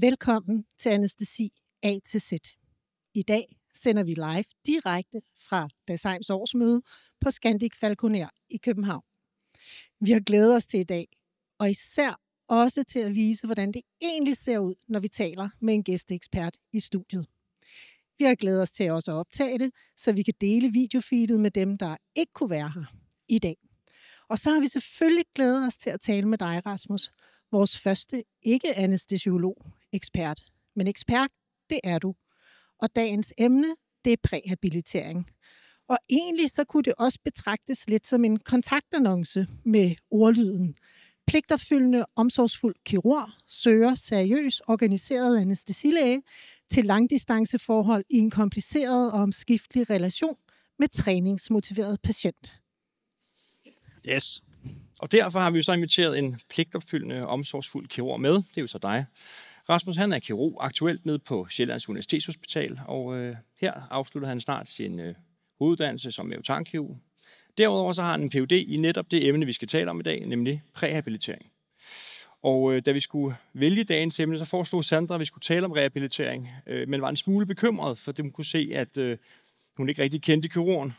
Velkommen til Anestesi A til Z. I dag sender vi live direkte fra Daseims årsmøde på Scandic Falconer i København. Vi har glædet os til i dag, og især også til at vise, hvordan det egentlig ser ud, når vi taler med en gæsteekspert i studiet. Vi har glædet os til også at optage det, så vi kan dele videofeedet med dem, der ikke kunne være her i dag. Og så har vi selvfølgelig glædet os til at tale med dig, Rasmus, vores første ikke-anestesiolog ekspert. Men ekspert, det er du. Og dagens emne, det er præhabilitering. Og egentlig så kunne det også betragtes lidt som en kontaktannonce med ordlyden. Pligtopfyldende, omsorgsfuld kirurg søger seriøs organiseret anestesilæge til langdistanceforhold i en kompliceret og omskiftelig relation med træningsmotiveret patient. Yes. Og derfor har vi jo så inviteret en pligtopfyldende, omsorgsfuld kirurg med. Det er jo så dig, Rasmus han er kirurg aktuelt nede på Sjællands Universitetshospital, og øh, her afslutter han snart sin øh, hoveduddannelse som mavetarmkirurg. Derudover så har han en Ph.D. i netop det emne, vi skal tale om i dag, nemlig præhabilitering. Og øh, da vi skulle vælge dagens emne, så foreslog Sandra, at vi skulle tale om rehabilitering, øh, men var en smule bekymret, for dem kunne se, at øh, hun ikke rigtig kendte kirurgen,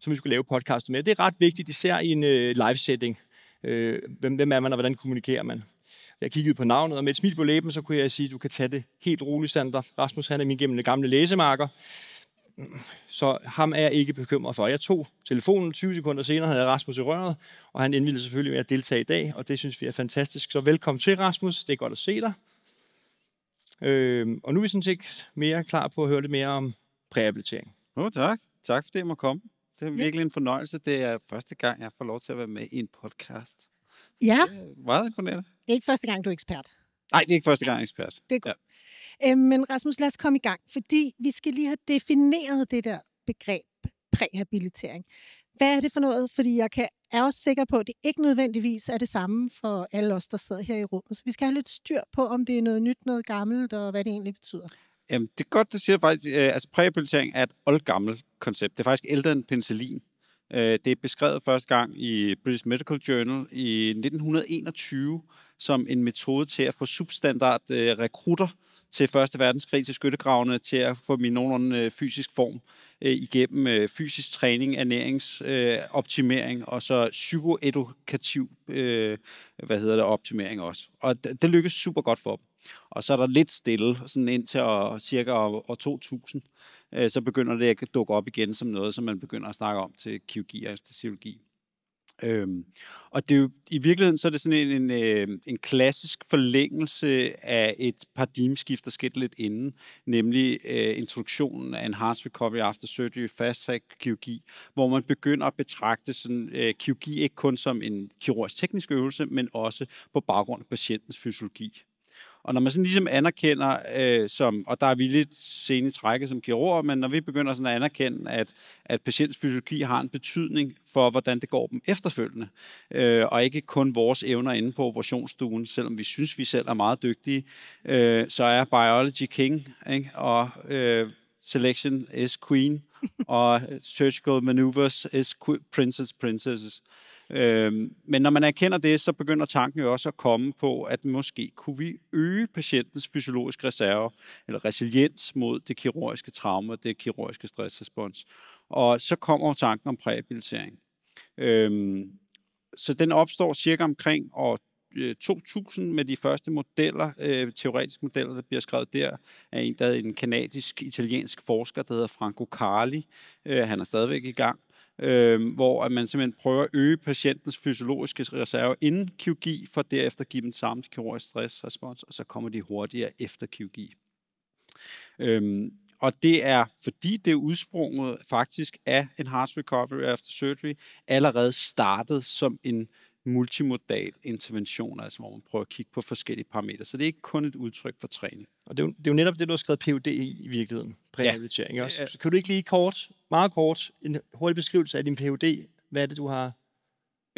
som vi skulle lave podcast med. Det er ret vigtigt, især i en øh, live-setting. Øh, hvem, hvem er man, og hvordan kommunikerer man? Jeg kiggede på navnet, og med et smil på læben, så kunne jeg sige, du kan tage det helt roligt, Sander. Rasmus, han er min gennem gamle læsemarker. Så ham er jeg ikke bekymret for. Jeg tog telefonen 20 sekunder senere, havde jeg Rasmus i røret, og han indvilligede selvfølgelig med at deltage i dag, og det synes vi er fantastisk. Så velkommen til, Rasmus. Det er godt at se dig. Øh, og nu er vi sådan set mere klar på at høre lidt mere om præhabilitering. Nå, oh, tak. Tak fordi jeg må komme. Det er virkelig en fornøjelse. Det er første gang, jeg får lov til at være med i en podcast. Ja. Meget imponerende. Det er ikke første gang, du er ekspert. Nej, det er ikke første gang, jeg er ekspert. Det er godt. Ja. Øh, men Rasmus, lad os komme i gang, fordi vi skal lige have defineret det der begreb præhabilitering. Hvad er det for noget? Fordi jeg kan, er også sikker på, at det ikke nødvendigvis er det samme for alle os, der sidder her i rummet. Så vi skal have lidt styr på, om det er noget nyt, noget gammelt, og hvad det egentlig betyder. Jamen, det er godt, du siger faktisk. at øh, altså, præhabilitering er et oldgammelt koncept. Det er faktisk ældre end penicillin. Øh, det er beskrevet første gang i British Medical Journal i 1921 som en metode til at få substandard øh, rekrutter til Første Verdenskrig til skyttegravene til at få min nogenlunde øh, fysisk form igennem fysisk træning, ernæringsoptimering og så psykoedukativ hvad hedder det, optimering også. Og det lykkedes super godt for dem. Og så er der lidt stille, sådan indtil år, cirka år, år 2000, øh, så begynder det at dukke op igen som noget, som man begynder at snakke om til kirurgi og anestesiologi. Øhm, og det er jo, i virkeligheden så er det sådan en, en, øh, en klassisk forlængelse af et paradigmeskift, der skete lidt inden, nemlig øh, introduktionen af en Hearts Recovery After Surgery fast track kirurgi, hvor man begynder at betragte sådan, øh, kirurgi ikke kun som en kirurgisk teknisk øvelse, men også på baggrund af patientens fysiologi. Og når man sådan ligesom anerkender, øh, som, og der er vi lidt sene trække som kirurger, men når vi begynder sådan at anerkende, at, at patients fysiologi har en betydning for, hvordan det går dem efterfølgende, øh, og ikke kun vores evner inde på operationsstuen, selvom vi synes, vi selv er meget dygtige, øh, så er biology king, ikke? og øh, selection is queen, og øh, surgical maneuvers is princess princesses. Øh, men når man erkender det, så begynder tanken jo også at komme på, at måske kunne vi øge patientens fysiologiske reserve, eller resiliens mod det kirurgiske traume, det kirurgiske stressrespons. Og så kommer tanken om præhabilitering. Øhm, så den opstår cirka omkring år 2000 øh, med de første modeller, øh, teoretiske modeller, der bliver skrevet der, af en, der er en kanadisk-italiensk forsker, der hedder Franco Carli. Øh, han er stadigvæk i gang øh, hvor at man simpelthen prøver at øge patientens fysiologiske reserve inden kirurgi, for derefter give dem samme kirurgisk stressrespons, og så kommer de hurtigere efter kirurgi. Øhm, og det er, fordi det er udsprunget faktisk af en heart recovery after surgery, allerede startet som en øh, multimodal intervention, altså hvor man prøver at kigge på forskellige parametre. Så det er ikke kun et udtryk for træning. Og det er jo, det er jo netop det, du har skrevet PUD i, i virkeligheden, præhabilitering ja. også. Ja. Så kan du ikke lige kort, meget kort, en hurtig beskrivelse af din PUD? Hvad er det, du har?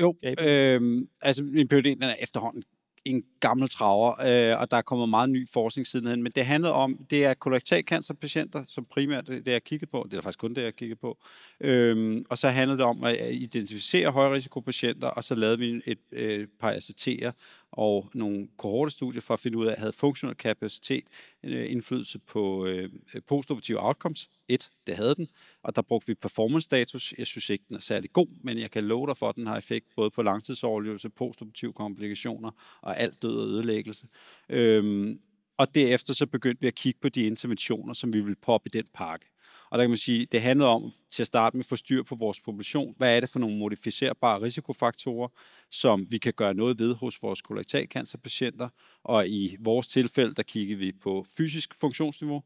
Jo, øh, altså min PUD den er efterhånden en gammel traver, øh, og der er kommet meget ny forskning sidenhen. Men det handlede om, det er kolorektalkancerpatienter, som primært det, jeg kiggede på. Det er faktisk kun det, jeg kiggede på. Øhm, og så handlede det om at øh, identificere højrisikopatienter, og så lavede vi et et øh, par ACT'er, og nogle kohortestudier for at finde ud af, havde funktionel kapacitet øh, indflydelse på øh, postoperative outcomes. Et, det havde den. Og der brugte vi performance status. Jeg synes ikke, den er særlig god, men jeg kan love dig for, at den har effekt både på langtidsoverlevelse, postoperative komplikationer og alt død og ødelæggelse. Øhm, og derefter så begyndte vi at kigge på de interventioner, som vi ville poppe i den pakke. Og der kan man sige, det handlede om til at starte med at få styr på vores population. Hvad er det for nogle modificerbare risikofaktorer, som vi kan gøre noget ved hos vores kolorektalkancerpatienter? Og i vores tilfælde, der kiggede vi på fysisk funktionsniveau,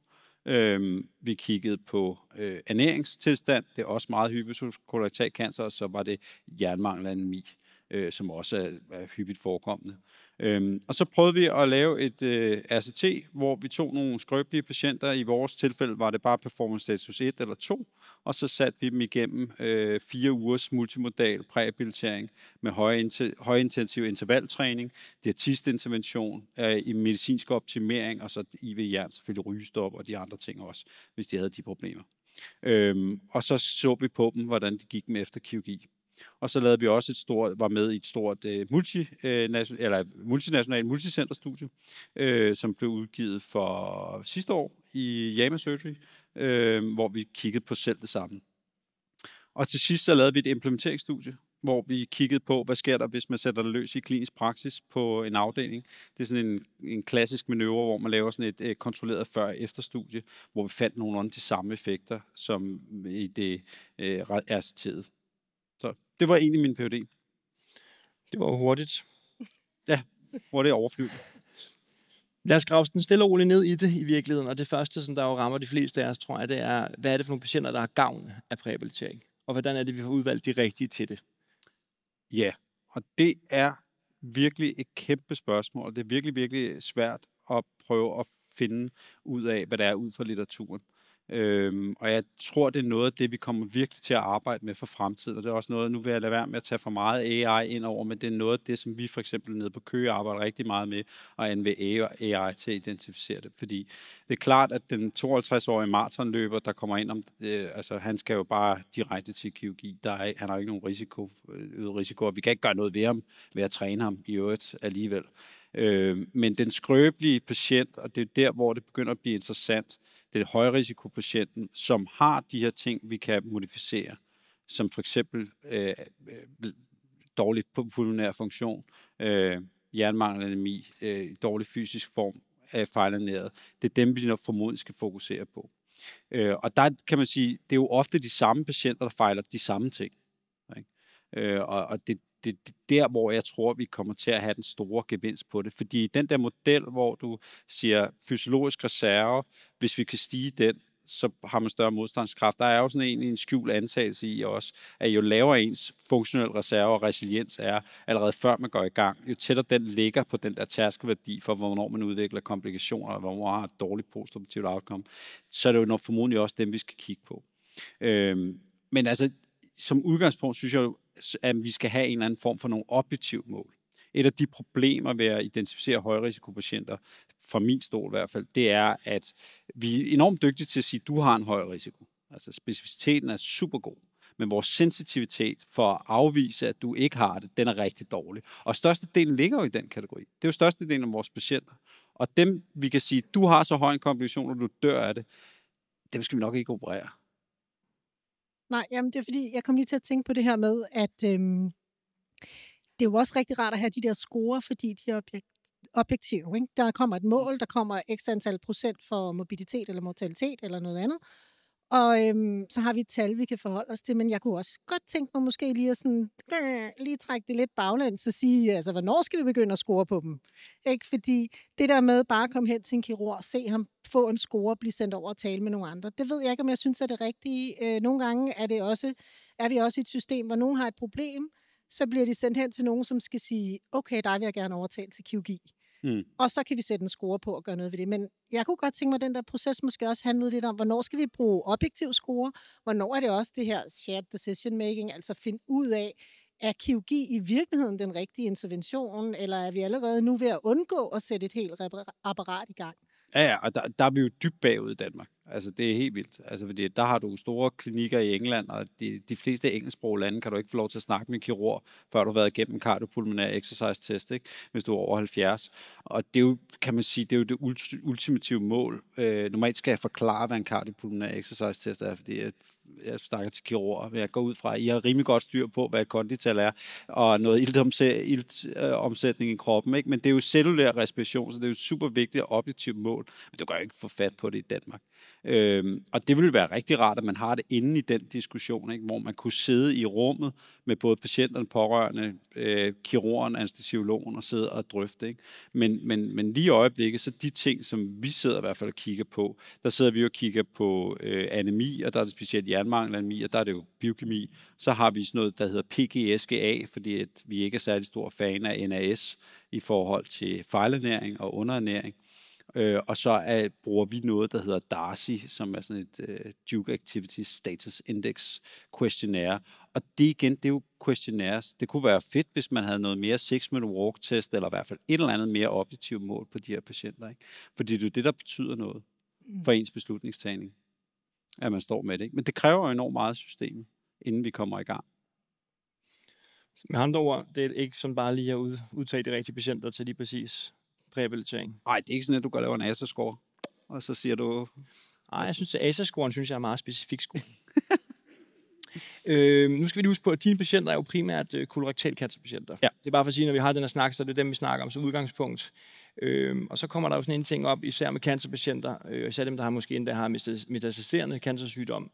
Øhm, vi kiggede på øh, ernæringstilstand. Det er også meget hyppigt hos kolorektalkancer, og så var det jernmangel anemi øh, som også er, er hyppigt forekommende. Øhm, og så prøvede vi at lave et øh, RCT, hvor vi tog nogle skrøbelige patienter. I vores tilfælde var det bare performance status 1 eller 2, og så satte vi dem igennem øh, fire ugers multimodal præhabilitering med høj højintensiv intervaltræning, diætistintervention, øh, i medicinsk optimering, og så IV-jern, selvfølgelig rygestop og de andre ting også, hvis de havde de problemer. Øhm, og så så vi på dem, hvordan det gik med efter kirurgi. Og så lavede vi også et stort, var med i et stort øh, multi, øh, eller multinationalt multicenterstudie, øh, som blev udgivet for sidste år i Yama Surgery, øh, hvor vi kiggede på selv det samme. Og til sidst så lavede vi et implementeringsstudie, hvor vi kiggede på, hvad sker der, hvis man sætter det løs i klinisk praksis på en afdeling. Det er sådan en, en klassisk manøvre, hvor man laver sådan et øh, kontrolleret før-efterstudie, og hvor vi fandt nogle af de samme effekter, som i det øh, RCT'et. Det var egentlig min PhD. Det var jo hurtigt. Ja, hurtigt overflyvet. Lad os grave den stille og roligt ned i det i virkeligheden, og det første, som der jo rammer de fleste af os, tror jeg, det er, hvad er det for nogle patienter, der har gavn af præhabilitering? Og hvordan er det, vi har udvalgt de rigtige til det? Ja, og det er virkelig et kæmpe spørgsmål. Det er virkelig, virkelig svært at prøve at finde ud af, hvad der er ud fra litteraturen. Øhm, og jeg tror, det er noget af det, vi kommer virkelig til at arbejde med for fremtiden. Og det er også noget, nu vil jeg lade være med at tage for meget AI ind over, men det er noget af det, som vi for eksempel nede på Køge arbejder rigtig meget med at anvende AI til at identificere det. Fordi det er klart, at den 52-årige maratonløber, der kommer ind om, øh, altså han skal jo bare direkte til kirurgi. Der er, han har ikke nogen risiko, øh, øget risiko, og vi kan ikke gøre noget ved ham ved at træne ham i øvrigt alligevel. Øh, men den skrøbelige patient, og det er der, hvor det begynder at blive interessant, det er højrisikopatienten, som har de her ting, vi kan modificere, som for eksempel øh, øh dårlig pulmonær funktion, øh, jernmangel, anemi, øh, dårlig fysisk form, er øh, fejlernæret. Det er dem, vi nok formodent skal fokusere på. Øh, og der kan man sige, det er jo ofte de samme patienter, der fejler de samme ting. Ikke? Øh, og og det, det er der, hvor jeg tror, vi kommer til at have den store gevinst på det. Fordi den der model, hvor du siger fysiologisk reserve, hvis vi kan stige den, så har man større modstandskraft. Der er jo sådan en skjult antagelse i os, at jo lavere ens funktionel reserve og resiliens er, allerede før man går i gang, jo tættere den ligger på den der tærskelværdi for, hvornår man udvikler komplikationer, og hvornår man har et dårligt postoperativt outcome, så er det jo nok formodentlig også dem, vi skal kigge på. Øhm, men altså, som udgangspunkt synes jeg jo, at vi skal have en eller anden form for nogle objektive mål. Et af de problemer ved at identificere højrisikopatienter, fra min stol i hvert fald, det er, at vi er enormt dygtige til at sige, at du har en høj risiko. Altså specificiteten er super god men vores sensitivitet for at afvise, at du ikke har det, den er rigtig dårlig. Og størstedelen ligger jo i den kategori. Det er jo størstedelen af vores patienter. Og dem, vi kan sige, du har så høj en komplikation, og du dør af det, dem skal vi nok ikke operere. Nej, jamen det er fordi, jeg kom lige til at tænke på det her med, at øhm, det er jo også rigtig rart at have de der score, fordi de er objekt, objektive. Ikke? Der kommer et mål, der kommer ekstra antal procent for mobilitet eller mortalitet eller noget andet, og øhm, så har vi et tal, vi kan forholde os til, men jeg kunne også godt tænke mig måske lige at sådan, øh, lige trække det lidt baglæns og sige, altså, hvornår skal vi begynde at score på dem? Ikke? Fordi det der med bare at komme hen til en kirurg og se ham få en score og blive sendt over og tale med nogle andre, det ved jeg ikke, om jeg synes er det rigtige. Øh, nogle gange er, det også, er vi også i et system, hvor nogen har et problem, så bliver de sendt hen til nogen, som skal sige, okay, der vil jeg gerne overtale til kirurgi. Mm. Og så kan vi sætte en score på og gøre noget ved det. Men jeg kunne godt tænke mig, at den der proces måske også handlede lidt om, hvornår skal vi bruge objektiv score? Hvornår er det også det her shared decision making, altså finde ud af, er kirurgi i virkeligheden den rigtige intervention, eller er vi allerede nu ved at undgå at sætte et helt apparat i gang? Ja, ja, og der, der er vi jo dybt bagud i Danmark. Altså, det er helt vildt. Altså, fordi der har du store klinikker i England, og de, de fleste engelsksprog lande kan du ikke få lov til at snakke med en kirurg, før du har været igennem kardiopulmonær exercise-test, ikke? hvis du er over 70. Og det er jo, kan man sige, det er jo det ultimative mål. Øh, normalt skal jeg forklare, hvad en kardiopulmonær exercise-test er, fordi jeg snakker til kirurger, men jeg går ud fra, at I har rimelig godt styr på, hvad et kondital er, og noget ildomsætning øh, i kroppen. Ikke? Men det er jo cellulær respiration, så det er jo et super vigtigt og objektivt mål. Men du kan jo ikke få fat på det i Danmark. Øhm, og det ville være rigtig rart, at man har det inde i den diskussion, ikke? hvor man kunne sidde i rummet med både patienterne, pårørende, øh, kirurgen, anestesiologen og sidde og drøfte. Ikke? Men, men, men lige i øjeblikket, så de ting, som vi sidder i hvert fald og kigger på, der sidder vi og kigger på øh, anemi, og der er det specielt Danmark eller mi, og der er det jo biokemi. Så har vi sådan noget, der hedder PGSGA, fordi at vi ikke er særlig stor fan af NAS i forhold til fejlernæring og underernæring. Øh, og så er, bruger vi noget, der hedder DARSI, som er sådan et øh, Duke Activity Status Index questionnaire. Og det igen, det er jo questionnaires. Det kunne være fedt, hvis man havde noget mere 6-minute walk test, eller i hvert fald et eller andet mere objektivt mål på de her patienter. Ikke? Fordi det er jo det, der betyder noget for mm. ens beslutningstagning at man står med det. Ikke? Men det kræver enormt meget system, inden vi kommer i gang. Med andre ord, det er ikke sådan bare lige at udtage de rigtige patienter til lige præcis rehabilitering. Nej, det er ikke sådan, at du går lave en ASA-score, og så siger du... Nej, jeg synes, at ASA-scoren synes jeg er en meget specifik score. øh, nu skal vi lige huske på, at dine patienter er jo primært øh, kolorektalcancerpatienter. Ja. Det er bare for at sige, når vi har den her snak, så er det dem, vi snakker om som udgangspunkt. Øhm, og så kommer der jo sådan en ting op, især med cancerpatienter, øh, især dem, der har måske endda har metastaserende cancersygdom.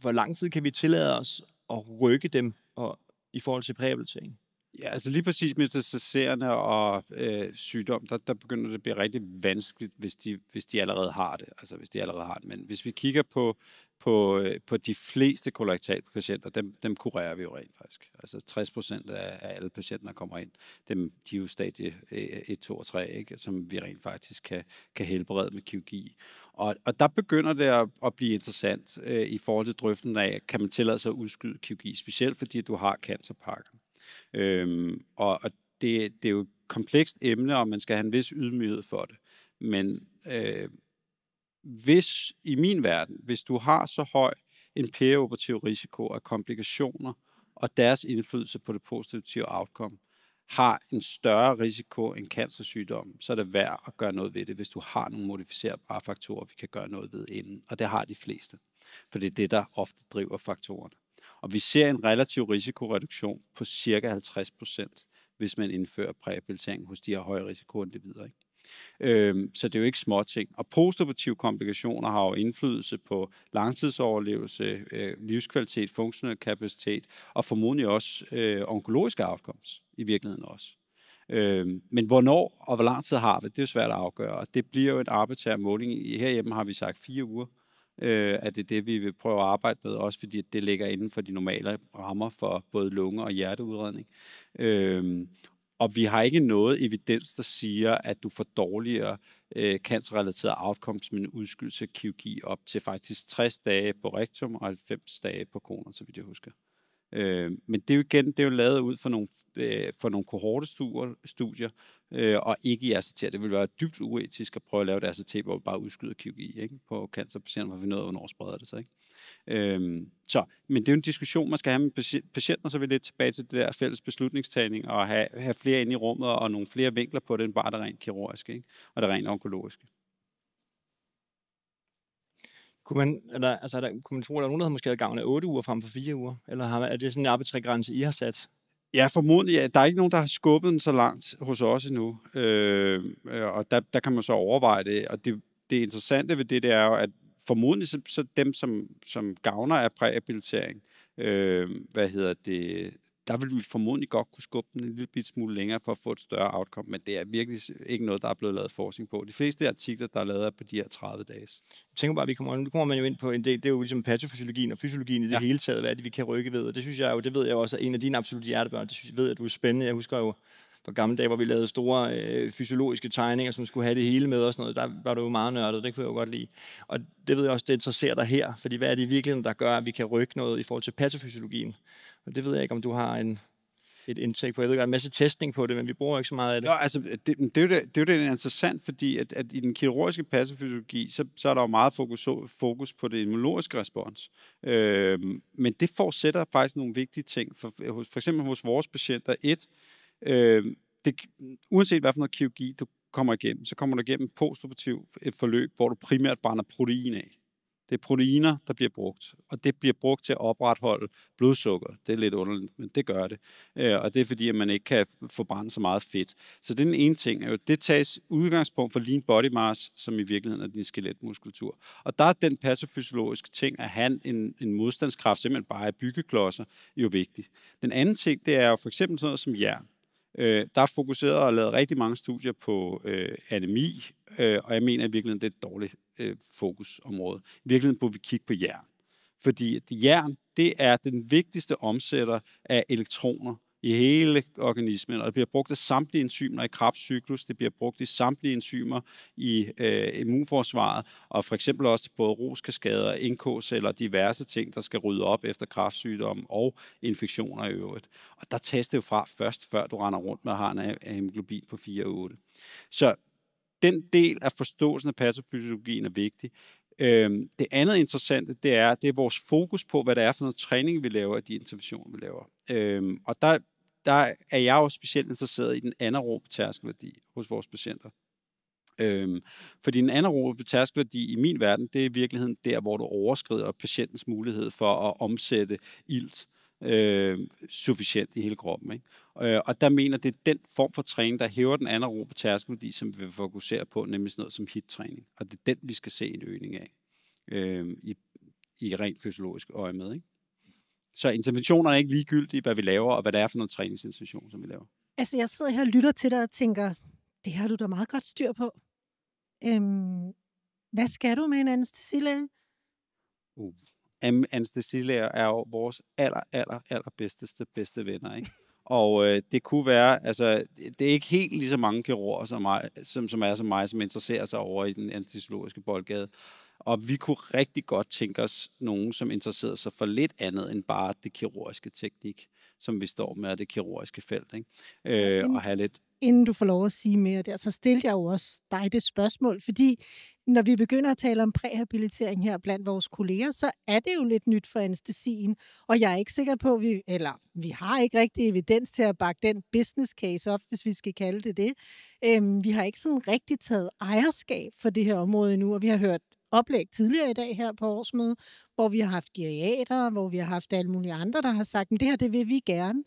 Hvor lang tid kan vi tillade os at rykke dem og, i forhold til præhabilitering? Ja, altså lige præcis med stresserende og øh, sygdom, der, der begynder det at blive rigtig vanskeligt, hvis de, hvis de allerede har det. Altså hvis de allerede har det. Men hvis vi kigger på, på, øh, på de fleste kolorektalpatienter, dem, dem kurerer vi jo rent faktisk. Altså 60 procent af, af alle patienter, der kommer ind, dem, de er jo stadie 1, øh, 2 og 3, ikke? som vi rent faktisk kan, kan helbrede med kirurgi. Og, og der begynder det at, at blive interessant øh, i forhold til drøften af, kan man tillade sig at udskyde kirurgi, specielt fordi du har cancerpakken. Øhm, og og det, det er jo et komplekst emne, og man skal have en vis ydmyghed for det. Men øh, hvis i min verden, hvis du har så høj en perioperativ risiko af komplikationer og deres indflydelse på det positive outcome, har en større risiko end cancersygdom, så er det værd at gøre noget ved det, hvis du har nogle modificerbare faktorer, vi kan gøre noget ved inden. Og det har de fleste, for det er det, der ofte driver faktorerne. Og vi ser en relativ risikoreduktion på cirka 50 hvis man indfører præhabilitering hos de her høje risikoindivider. Ikke? Øhm, så det er jo ikke små ting. Og postoperative komplikationer har jo indflydelse på langtidsoverlevelse, øh, livskvalitet, funktionel kapacitet og formodentlig også øh, onkologiske outcomes i virkeligheden også. Øh, men hvornår og hvor lang tid har vi, det er svært at afgøre, og det bliver jo et arbitrær måling. Herhjemme har vi sagt fire uger, øh, er det det, vi vil prøve at arbejde med, også fordi det ligger inden for de normale rammer for både lunge- og hjerteudredning. Øh, og vi har ikke noget evidens, der siger, at du får dårligere øh, cancerrelaterede outcomes med en udskydelse af kirurgi op til faktisk 60 dage på rektum og 90 dage på kroner, så vidt jeg husker. Øh, men det er jo igen, det er jo lavet ud for nogle, øh, for nogle kohortestudier, øh, og ikke i RCT. Det ville være dybt uetisk at prøve at lave et RCT, hvor vi bare udskyder kirurgi ikke? på cancerpatienter, hvor vi finder ud af, hvornår spreder det sig. Ikke? Øh, så, men det er jo en diskussion, man skal have med patienten, så vi lidt tilbage til det der fælles beslutningstagning, og have, have flere ind i rummet, og nogle flere vinkler på det, end bare det rent kirurgiske, ikke? og det rent onkologiske. Kunne man, eller, altså, der, kunne man tro, at der er nogen, der måske havde gavn af 8 uger frem for 4 uger? Eller har, er det sådan en arbitrærgrænse, I har sat? Ja, formodentlig. Ja. Der er ikke nogen, der har skubbet den så langt hos os endnu. Øh, øh, og der, der kan man så overveje det. Og det, det interessante ved det, det er jo, at formodentlig så, så dem, som, som gavner af præhabilitering, øh, hvad hedder det, der vil vi formodentlig godt kunne skubbe den en lille bit smule længere for at få et større outcome, men det er virkelig ikke noget, der er blevet lavet forskning på. De fleste artikler, der er lavet, er på de her 30 dage. Jeg tænker bare, at vi kommer, nu kommer man jo ind på en del, det er jo ligesom patofysiologien og fysiologien i det ja. hele taget, hvad er det, vi kan rykke ved, og det synes jeg jo, det ved jeg også er en af dine absolutte hjertebørn, det synes, jeg ved at du er spændende, jeg husker jo på gamle dage, hvor vi lavede store øh, fysiologiske tegninger, som skulle have det hele med og sådan noget, der var du jo meget nørdet, det kunne jeg jo godt lide. Og det ved jeg også, det interesserer dig her, fordi hvad er det i virkeligheden, der gør, at vi kan rykke noget i forhold til patofysiologien? Det ved jeg ikke, om du har en, et indtægt på. Jeg ved er en masse testning på det, men vi bruger ikke så meget af det. Nå, altså, det, det, er, jo det, det er jo det, interessant, fordi at, at i den kirurgiske passefysiologi, så, så er der jo meget fokus, fokus på det immunologiske respons. Øh, men det forudsætter faktisk nogle vigtige ting. For, for eksempel hos vores patienter, et, øh, det, uanset hvad for noget kirurgi du kommer igennem, så kommer du igennem et postoperativt forløb, hvor du primært brænder protein af. Det er proteiner, der bliver brugt, og det bliver brugt til at opretholde blodsukker. Det er lidt underligt, men det gør det. Øh, og det er fordi, at man ikke kan forbrænde så meget fedt. Så det er den ene ting. Det tages udgangspunkt for lean body mass, som i virkeligheden er din skeletmuskulatur. Og der er den passofysiologiske ting, at han en, en modstandskraft simpelthen bare er byggeklodser, jo vigtig. Den anden ting, det er jo for eksempel sådan noget som jern. Øh, der er fokuseret og lavet rigtig mange studier på øh, anemi, øh, og jeg mener i virkeligheden, det er et dårligt øh, fokusområde. I virkeligheden burde vi kigge på jern. Fordi jern, det er den vigtigste omsætter af elektroner i hele organismen, og det bliver brugt af samtlige enzymer i krebscyklus, det bliver brugt i samtlige enzymer i øh, immunforsvaret, og for eksempel også til både roskaskader, NK-celler diverse ting, der skal rydde op efter kraftsygdom og infektioner i øvrigt. Og der tages det jo fra først, før du render rundt med har en øh, hemoglobin på 4-8. Så den del af forståelsen af patofysiologien er vigtig. Øhm, det andet interessante, det er, det er vores fokus på, hvad det er for noget træning, vi laver, og de interventioner, vi laver. Øhm, og der der er jeg jo specielt interesseret i den anaerobe tærskelværdi hos vores patienter. Øhm, fordi den anaerobe tærskelværdi i min verden, det er i virkeligheden der, hvor du overskrider patientens mulighed for at omsætte ilt øh, sufficient i hele kroppen. Ikke? Øh, og der mener det er den form for træning, der hæver den anaerobe tærskelværdi, som vi vil fokusere på, nemlig sådan noget som HIT-træning. Og det er den, vi skal se en øgning af øh, i, i rent fysiologisk øje med. Ikke? Så interventionerne er ikke ligegyldige, hvad vi laver, og hvad det er for noget træningsintervention, som vi laver. Altså, jeg sidder her og lytter til dig og tænker, det har du da meget godt styr på. Øhm, hvad skal du med en anestesilæge? Uh. Anestesilæger er jo vores aller, aller, aller bedste, bedste venner, ikke? Og øh, det kunne være, altså, det er ikke helt lige så mange kirurger som mig, som, som er som mig, som interesserer sig over i den anestesiologiske boldgade. Og vi kunne rigtig godt tænke os nogen, som interesserede sig for lidt andet end bare det kirurgiske teknik, som vi står med, og det kirurgiske felt. Ikke? Øh, ja, inden, og have lidt inden du får lov at sige mere der, så stiller jeg jo også dig det spørgsmål, fordi når vi begynder at tale om prehabilitering her blandt vores kolleger, så er det jo lidt nyt for anestesien, og jeg er ikke sikker på, at vi, eller vi har ikke rigtig evidens til at bakke den business case op, hvis vi skal kalde det det. Øhm, vi har ikke sådan rigtig taget ejerskab for det her område endnu, og vi har hørt oplæg tidligere i dag her på årsmødet, hvor vi har haft geriater, hvor vi har haft alle mulige andre, der har sagt, at det her det vil vi gerne.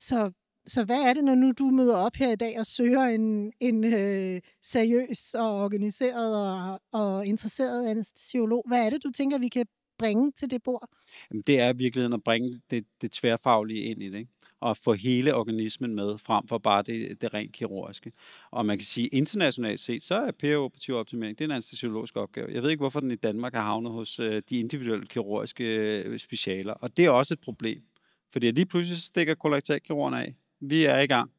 Så, så hvad er det, når nu du møder op her i dag og søger en, en øh, seriøs og organiseret og, og interesseret anestesiolog? Hvad er det, du tænker, vi kan bringe til det bord? Jamen, det er virkelig virkeligheden at bringe det, det tværfaglige ind i det. Ikke? at få hele organismen med, frem for bare det, det rent kirurgiske. Og man kan sige, internationalt set, så er perioperativ optimering, det er en anestesiologisk opgave. Jeg ved ikke, hvorfor den i Danmark har havnet hos øh, de individuelle kirurgiske øh, specialer. Og det er også et problem. Fordi lige pludselig stikker kollektivkirurgerne af. Vi er i gang.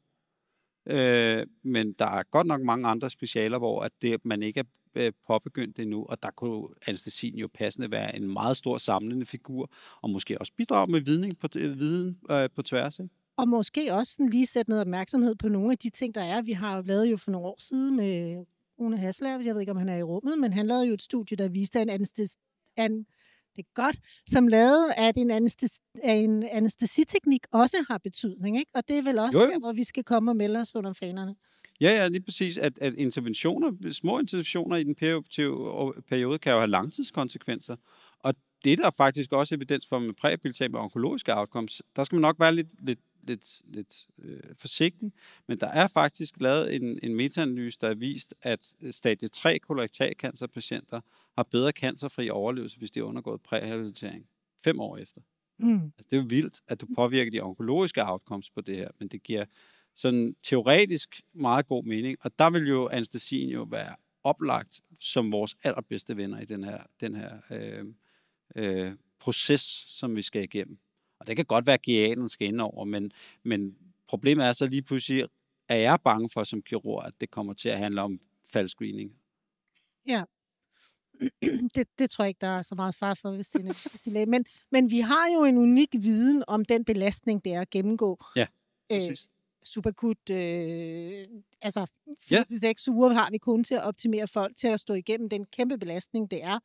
Øh, men der er godt nok mange andre specialer, hvor at det, man ikke er Øh, påbegyndt endnu, og der kunne anestesien jo passende være en meget stor samlende figur, og måske også bidrage med vidning på, øh, viden øh, på tværs. Ikke? Og måske også sådan lige sætte noget opmærksomhed på nogle af de ting, der er. Vi har lavet jo for nogle år siden med Rune Hasler, jeg ved ikke, om han er i rummet, men han lavede jo et studie, der viste, en anestes... an, det er godt, som lavet, at en, anestesi, en anestesiteknik også har betydning. Ikke? Og det er vel også jo. der, hvor vi skal komme og melde os under fanerne. Ja, ja, lige præcis, at, at interventioner, små interventioner i den periode kan jo have langtidskonsekvenser. Og det der er faktisk også evidens for med præhabilitet og onkologiske outcomes, der skal man nok være lidt, lidt, lidt, lidt øh, forsigtig, men der er faktisk lavet en, en metaanalyse, der har vist, at øh, stadie 3 kolorektalkancerpatienter har bedre cancerfri overlevelse, hvis de har undergået præhabilitering fem år efter. Mm. Altså, det er jo vildt, at du påvirker de onkologiske outcomes på det her, men det giver sådan teoretisk meget god mening, og der vil jo anestesien jo være oplagt som vores allerbedste venner i den her, den her øh, øh, proces, som vi skal igennem. Og det kan godt være, at GA'en skal ind over, men, men problemet er så lige pludselig, er jeg bange for som kirurg, at det kommer til at handle om falsk screening. Ja, det, det tror jeg ikke, der er så meget far for, hvis det er læge. Men, men vi har jo en unik viden om den belastning, det er at gennemgå ja, øh, præcis. øh, superkut, øh, altså 4-6 ja. uger har vi kun til at optimere folk til at stå igennem den kæmpe belastning, det er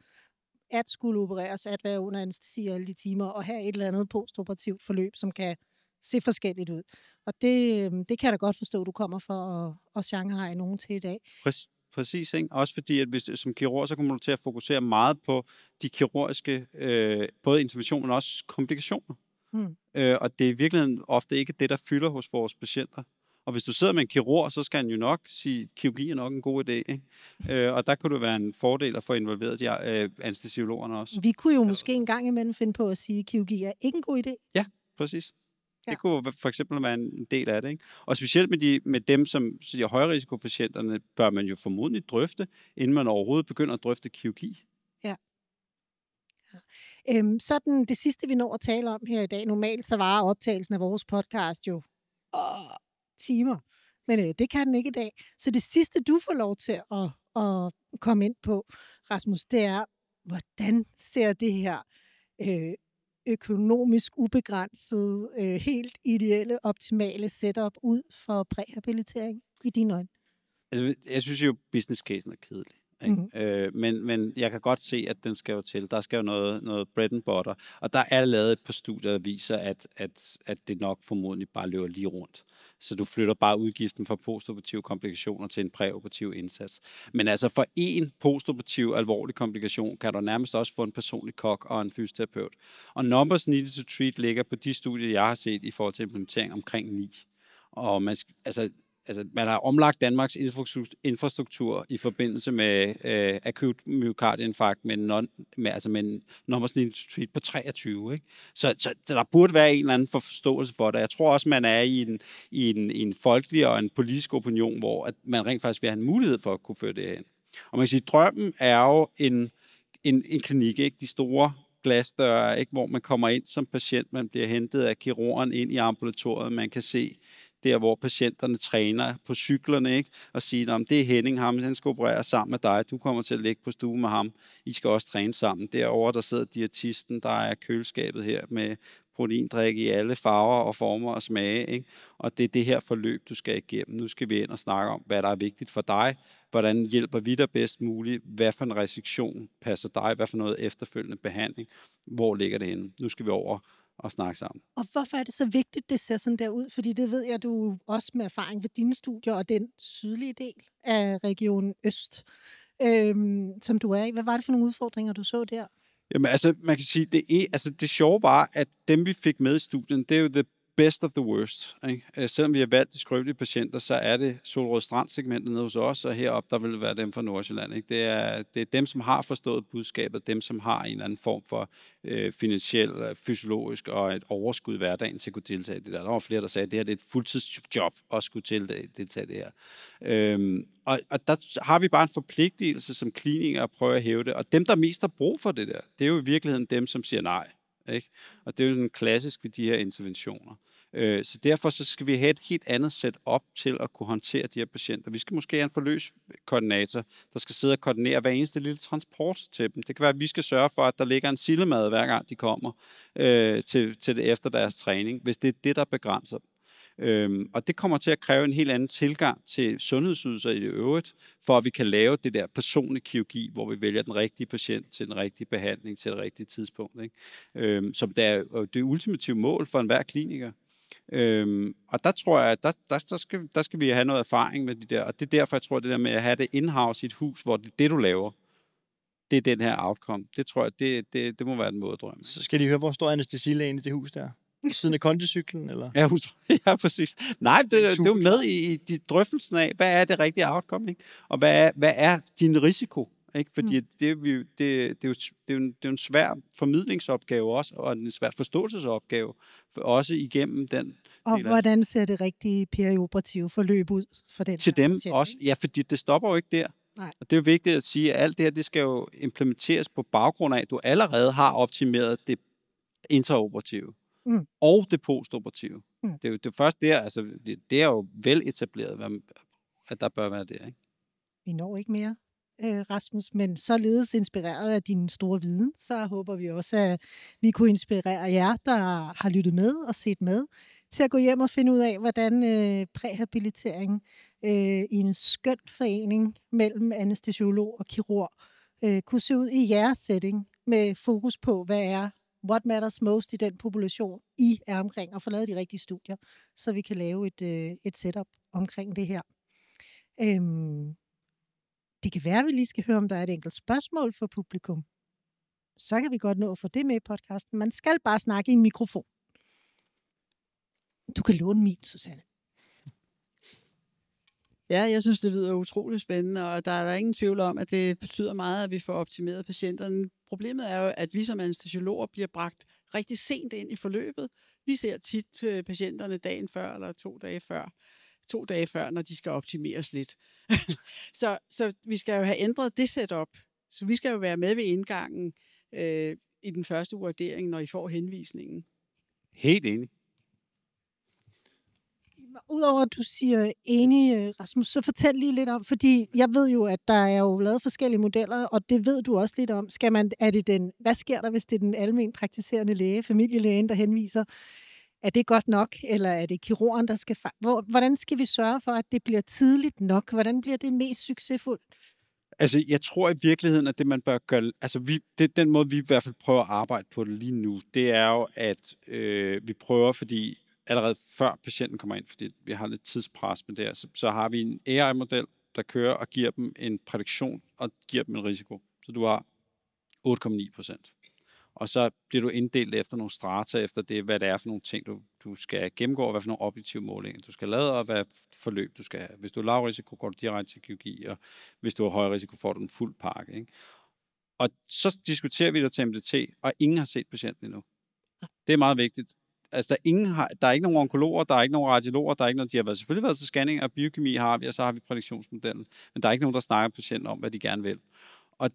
at skulle opereres, at være under anestesi alle de timer, og have et eller andet postoperativt forløb, som kan se forskelligt ud. Og det, øh, det kan jeg da godt forstå, du kommer for at, at Shanghai nogen til i dag. Præcis. Præcis, ikke? også fordi, at hvis, som kirurg, så kommer du til at fokusere meget på de kirurgiske, øh, både intervention, men også komplikationer. Mm. Øh, og det er i virkeligheden ofte ikke det, der fylder hos vores patienter. Og hvis du sidder med en kirurg, så skal han jo nok sige, at kirurgi er nok en god idé. Ikke? Øh, og der kunne det være en fordel at få involveret de øh, anestesiologerne også. Vi kunne jo måske en gang imellem finde på at sige, at kirurgi er ikke en god idé. Ja, præcis. Ja. Det kunne for eksempel være en del af det. Ikke? Og specielt med, de, med dem, som siger højrisikopatienterne, bør man jo formodentlig drøfte, inden man overhovedet begynder at drøfte kirurgi. Øhm, så den, det sidste, vi når at tale om her i dag. Normalt så varer optagelsen af vores podcast jo åh, timer, men øh, det kan den ikke i dag. Så det sidste, du får lov til at, at komme ind på, Rasmus, det er, hvordan ser det her øh, økonomisk ubegrænset, øh, helt ideelle, optimale setup ud for præhabilitering i dine øjne? Altså, jeg synes jo, business casen er kedelig. Ikke? Mm-hmm. Øh, men, men jeg kan godt se, at den skal jo til. Der skal jo noget, noget bread and butter. Og der er lavet et par studier, der viser, at, at, at det nok formodentlig bare løber lige rundt. Så du flytter bare udgiften fra postoperative komplikationer til en præoperativ indsats. Men altså for en postoperativ alvorlig komplikation, kan du nærmest også få en personlig kok og en fysioterapeut. Og numbers needed to treat ligger på de studier, jeg har set i forhold til implementering omkring 9. Og man, altså, altså, man har omlagt Danmarks infrastruktur i forbindelse med øh, akut myokardinfarkt med, non, med, altså med en nummersnitstreet på 23. Ikke? Så, så der burde være en eller anden forståelse for det. Jeg tror også, man er i en, i en, i en folkelig og en politisk opinion, hvor at man rent faktisk vil have en mulighed for at kunne føre det hen. Og man kan sige, drømmen er jo en, en, en klinik, ikke? de store glasdøre, ikke? hvor man kommer ind som patient, man bliver hentet af kirurgen ind i ambulatoriet, man kan se der hvor patienterne træner på cyklerne, ikke? og sige, at det er Henning, ham, han skal operere sammen med dig, du kommer til at ligge på stue med ham, I skal også træne sammen. Derover der sidder diætisten, der er køleskabet her med proteindrik i alle farver og former og smage. Ikke? Og det er det her forløb, du skal igennem. Nu skal vi ind og snakke om, hvad der er vigtigt for dig. Hvordan hjælper vi dig bedst muligt? Hvad for en restriktion passer dig? Hvad for noget efterfølgende behandling? Hvor ligger det henne? Nu skal vi over at snakke sammen. Og hvorfor er det så vigtigt, det ser sådan der ud? Fordi det ved jeg, du også med erfaring ved dine studier og den sydlige del af regionen Øst, øhm, som du er i. Hvad var det for nogle udfordringer, du så der? Jamen altså, man kan sige, det, er, altså, det sjove var, at dem vi fik med i studien, det er jo the best of the worst. Ikke? Øh, selvom vi har valgt de skrøbelige patienter, så er det Solrød Strand-segmentet nede hos os, og heroppe, der vil det være dem fra Nordsjælland. Ikke? Det, er, det er dem, som har forstået budskabet, dem, som har en eller anden form for øh, finansiel, øh, fysiologisk og et overskud i hverdagen til at kunne deltage i det der. Der var flere, der sagde, at det her det er et fuldtidsjob at skulle deltage i det her. Øhm, og, og der har vi bare en forpligtelse som kliniker at prøve at hæve det. Og dem, der mest har brug for det der, det er jo i virkeligheden dem, som siger nej. Ikke? Og det er jo sådan klassisk ved de her interventioner. Øh, så derfor så skal vi have et helt andet op til at kunne håndtere de her patienter. Vi skal måske have en forløs koordinator, der skal sidde og koordinere hver eneste lille transport til dem. Det kan være, at vi skal sørge for, at der ligger en sildemad hver gang de kommer øh, til, til det efter deres træning, hvis det er det, der begrænser dem. Øhm, og det kommer til at kræve en helt anden tilgang til sundhedsydelser i det øvrigt, for at vi kan lave det der personlige kirurgi, hvor vi vælger den rigtige patient til den rigtige behandling til det rigtige tidspunkt, ikke? Øhm, som det er det ultimative mål for enhver kliniker. Øhm, og der tror jeg, at der, der, der, skal, der skal vi have noget erfaring med det der, og det er derfor, jeg tror, at det der med at have det in-house i et hus, hvor det, det du laver, det er den her outcome. Det tror jeg, det, det, det må være den måde drømme. Så skal de høre, hvor står anestesilægen i det hus der? Siden af kondicyklen, eller? Ja, ja, præcis. Nej, det, det er jo med i, i drøftelsen af, hvad er det rigtige outcome, ikke? og hvad er, hvad er din risiko? Ikke? Fordi mm. det, vi, det, det, er jo, det, er jo en, det er jo en svær formidlingsopgave også, og en svær forståelsesopgave, for også igennem den. Og eller, hvordan ser det rigtige perioperative forløb ud for den Til dem patient, også, ikke? ja, fordi det stopper jo ikke der. Nej. Og det er jo vigtigt at sige, at alt det her, det skal jo implementeres på baggrund af, at du allerede har optimeret det interoperative mm. og det postoperative. Mm. Det er jo det første der, altså det, det er jo vel etableret, hvad, at der bør være det. Ikke? Vi når ikke mere. Øh, Rasmus, men således inspireret af din store viden, så håber vi også, at vi kunne inspirere jer, der har lyttet med og set med, til at gå hjem og finde ud af, hvordan øh, prehabilitering øh, i en skøn forening mellem anestesiolog og kirurg kunne se ud i jeres setting med fokus på, hvad er what matters most i den population, I er omkring, og få lavet de rigtige studier, så vi kan lave et, et setup omkring det her. Øhm, det kan være, at vi lige skal høre, om der er et enkelt spørgsmål for publikum. Så kan vi godt nå at få det med i podcasten. Man skal bare snakke i en mikrofon. Du kan låne min, Susanne. Ja, jeg synes, det lyder utrolig spændende, og der er der ingen tvivl om, at det betyder meget, at vi får optimeret patienterne. Problemet er jo, at vi som anestesiologer bliver bragt rigtig sent ind i forløbet. Vi ser tit øh, patienterne dagen før eller to dage før to dage før, når de skal optimeres lidt. så, så vi skal jo have ændret det setup. Så vi skal jo være med ved indgangen øh, i den første vurdering, når I får henvisningen. Helt enig. Udover at du siger enig, Rasmus, så fortæl lige lidt om, fordi jeg ved jo, at der er jo lavet forskellige modeller, og det ved du også lidt om. Skal man, er det den, hvad sker der, hvis det er den almen praktiserende læge, familielægen, der henviser? er det godt nok, eller er det kirurgen, der skal... Hvor, hvordan skal vi sørge for, at det bliver tidligt nok? Hvordan bliver det mest succesfuldt? Altså, jeg tror i virkeligheden, at det man bør gøre... Altså, vi, det, den måde, vi i hvert fald prøver at arbejde på det lige nu, det er jo, at øh, vi prøver, fordi allerede før patienten kommer ind, fordi vi har lidt tidspres med det her, så, så har vi en AI-model, der kører og giver dem en prædiktion og giver dem en risiko. Så du har 8,9 procent. Og så bliver du inddelt efter nogle strata, efter det, hvad det er for nogle ting, du, du skal gennemgå, og hvad for nogle objektive målinger, du skal lave, og hvad forløb du skal have. Hvis du er lav risiko, går du direkte til kirurgi, og hvis du har høj risiko, får du en fuld pakke. Ikke? Og så diskuterer vi det til MDT, og ingen har set patienten endnu. Det er meget vigtigt. Altså, der er, ingen, der er ikke nogen onkologer, der er ikke nogen radiologer, der er ikke nogen, de har været, selvfølgelig været til scanning, og biokemi har vi, og så har vi prædiktionsmodellen. Men der er ikke nogen, der snakker patienten om, hvad de gerne vil. Og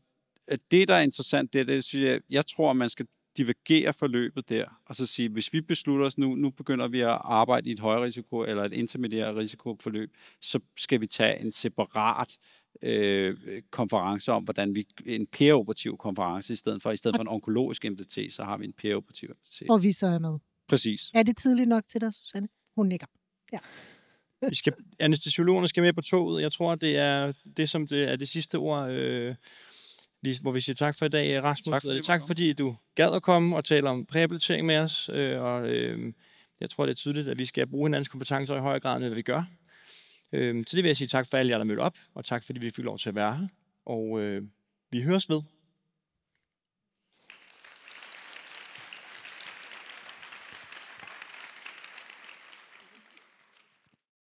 Øh, det, der er interessant, det er, det, synes jeg, jeg tror, man skal divergere forløbet der, og så sige, hvis vi beslutter os nu, nu begynder vi at arbejde i et højrisiko eller et intermediært risikoforløb, så skal vi tage en separat øh, konference om, hvordan vi, en peroperativ konference i stedet for, i stedet for en onkologisk MDT, så har vi en peroperativ MDT. Og vi så er med. Præcis. Er det tidligt nok til dig, Susanne? Hun nikker. Ja. vi skal, anestesiologerne skal med på toget. Jeg tror, det er det, som det er det sidste ord. Øh, vi, hvor vi siger tak for i dag, Rasmus. Tak, fordi, det, tak fordi du gad at komme og tale om præhabilitering med os. Øh, og, øh, jeg tror, det er tydeligt, at vi skal bruge hinandens kompetencer i højere grad, end hvad vi gør. Øh, så det vil jeg sige tak for alle jer, der mødte op, og tak fordi vi fik lov til at være her. Og øh, vi høres ved.